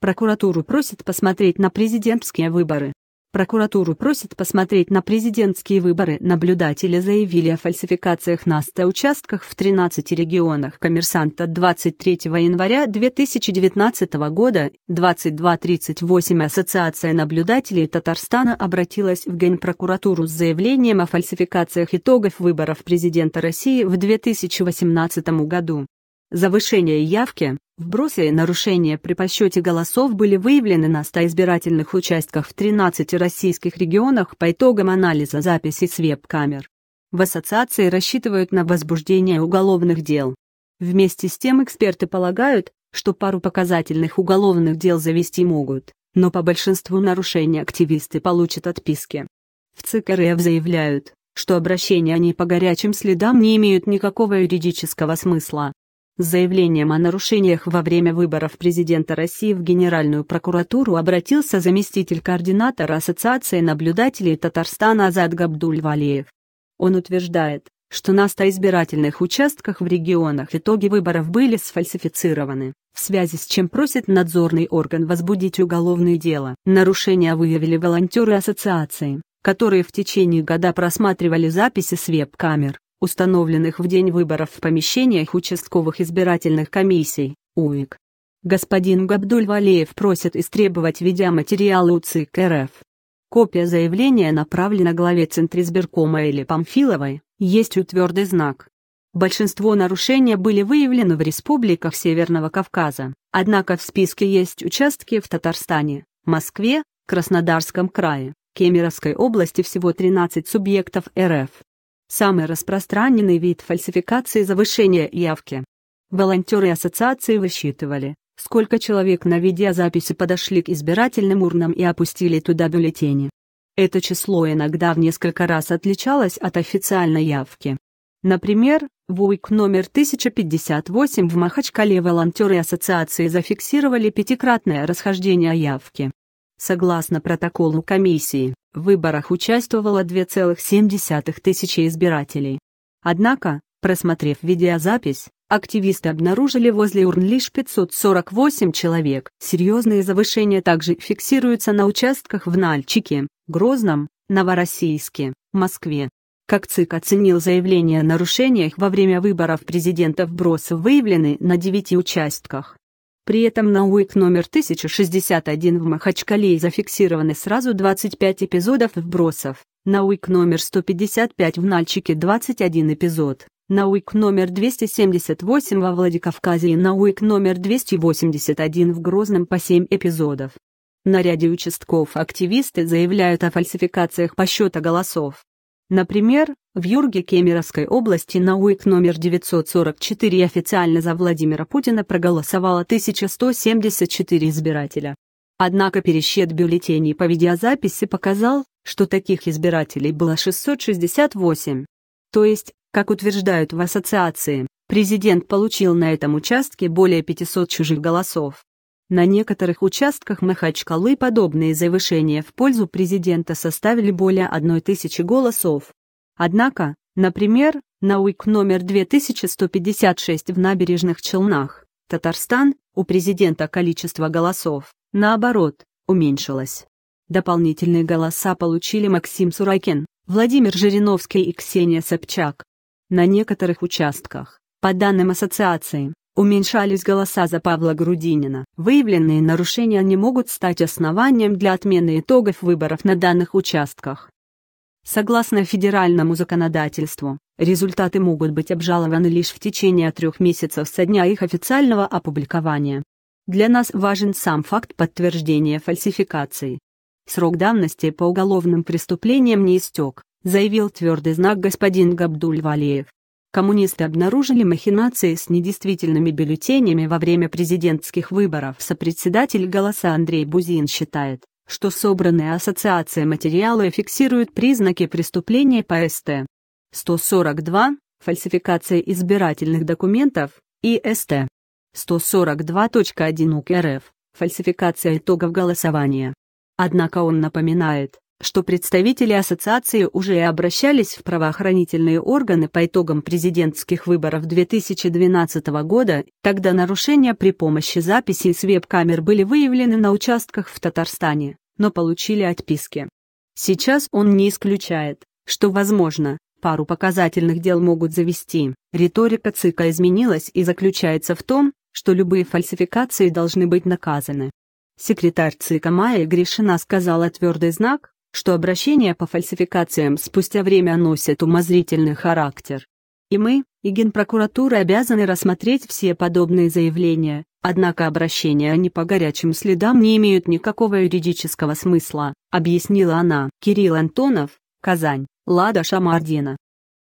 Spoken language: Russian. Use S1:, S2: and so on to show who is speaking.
S1: Прокуратуру просят посмотреть на президентские выборы. Прокуратуру просят посмотреть на президентские выборы. Наблюдатели заявили о фальсификациях на 100 участках в 13 регионах коммерсанта 23 января 2019 года. 22.38 Ассоциация наблюдателей Татарстана обратилась в Генпрокуратуру с заявлением о фальсификациях итогов выборов президента России в 2018 году. Завышение явки, вбросы и нарушения при подсчете голосов были выявлены на 100 избирательных участках в 13 российских регионах по итогам анализа записей с веб-камер. В ассоциации рассчитывают на возбуждение уголовных дел. Вместе с тем эксперты полагают, что пару показательных уголовных дел завести могут, но по большинству нарушений активисты получат отписки. В ЦИК РФ заявляют, что обращения они по горячим следам не имеют никакого юридического смысла. С заявлением о нарушениях во время выборов президента России в Генеральную прокуратуру обратился заместитель координатора Ассоциации наблюдателей Татарстана Азат Габдуль Валеев. Он утверждает, что на 100 избирательных участках в регионах итоги выборов были сфальсифицированы, в связи с чем просит надзорный орган возбудить уголовное дело. Нарушения выявили волонтеры ассоциации, которые в течение года просматривали записи с веб-камер установленных в день выборов в помещениях участковых избирательных комиссий, УИК. Господин Габдуль Валеев просит истребовать видеоматериалы УЦИК РФ. Копия заявления направлена главе Центризбиркома или Памфиловой, есть у знак. Большинство нарушений были выявлены в республиках Северного Кавказа, однако в списке есть участки в Татарстане, Москве, Краснодарском крае, Кемеровской области всего 13 субъектов РФ. Самый распространенный вид фальсификации – завышение явки. Волонтеры ассоциации высчитывали, сколько человек на видеозаписи подошли к избирательным урнам и опустили туда бюллетени. Это число иногда в несколько раз отличалось от официальной явки. Например, в УИК номер 1058 в Махачкале волонтеры ассоциации зафиксировали пятикратное расхождение явки. Согласно протоколу комиссии, в выборах участвовало 2,7 тысячи избирателей. Однако, просмотрев видеозапись, активисты обнаружили возле урн лишь 548 человек. Серьезные завышения также фиксируются на участках в Нальчике, Грозном, Новороссийске, Москве. Как ЦИК оценил заявление о нарушениях во время выборов президента вбросы выявлены на 9 участках. При этом на УИК номер 1061 в Махачкале зафиксированы сразу 25 эпизодов вбросов, на УИК номер 155 в Нальчике 21 эпизод, на УИК номер 278 во Владикавказе и на УИК номер 281 в Грозном по 7 эпизодов. На ряде участков активисты заявляют о фальсификациях по счету голосов. Например, в Юрге Кемеровской области на УИК номер 944 официально за Владимира Путина проголосовало 1174 избирателя. Однако пересчет бюллетеней по видеозаписи показал, что таких избирателей было 668. То есть, как утверждают в ассоциации, президент получил на этом участке более 500 чужих голосов. На некоторых участках Махачкалы подобные завышения в пользу президента составили более 1000 голосов. Однако, например, на УИК номер 2156 в набережных Челнах, Татарстан, у президента количество голосов, наоборот, уменьшилось. Дополнительные голоса получили Максим Суракин, Владимир Жириновский и Ксения Собчак. На некоторых участках, по данным ассоциации, уменьшались голоса за Павла Грудинина. Выявленные нарушения не могут стать основанием для отмены итогов выборов на данных участках. Согласно федеральному законодательству, результаты могут быть обжалованы лишь в течение трех месяцев со дня их официального опубликования. Для нас важен сам факт подтверждения фальсификаций. Срок давности по уголовным преступлениям не истек, заявил твердый знак господин Габдуль Валеев коммунисты обнаружили махинации с недействительными бюллетенями во время президентских выборов. Сопредседатель «Голоса» Андрей Бузин считает, что собранные ассоциации материалы фиксируют признаки преступления по СТ. 142 – фальсификация избирательных документов, и СТ. 142.1 УК РФ – фальсификация итогов голосования. Однако он напоминает, что представители ассоциации уже обращались в правоохранительные органы по итогам президентских выборов 2012 года, тогда нарушения при помощи записей с веб-камер были выявлены на участках в Татарстане, но получили отписки. Сейчас он не исключает, что, возможно, пару показательных дел могут завести. Риторика ЦИКа изменилась и заключается в том, что любые фальсификации должны быть наказаны. Секретарь ЦИКа Майя Гришина сказала твердый знак, что обращения по фальсификациям спустя время носят умозрительный характер. И мы, и Генпрокуратура обязаны рассмотреть все подобные заявления, однако обращения они по горячим следам не имеют никакого юридического смысла, объяснила она. Кирилл Антонов, Казань, Лада Шамардина.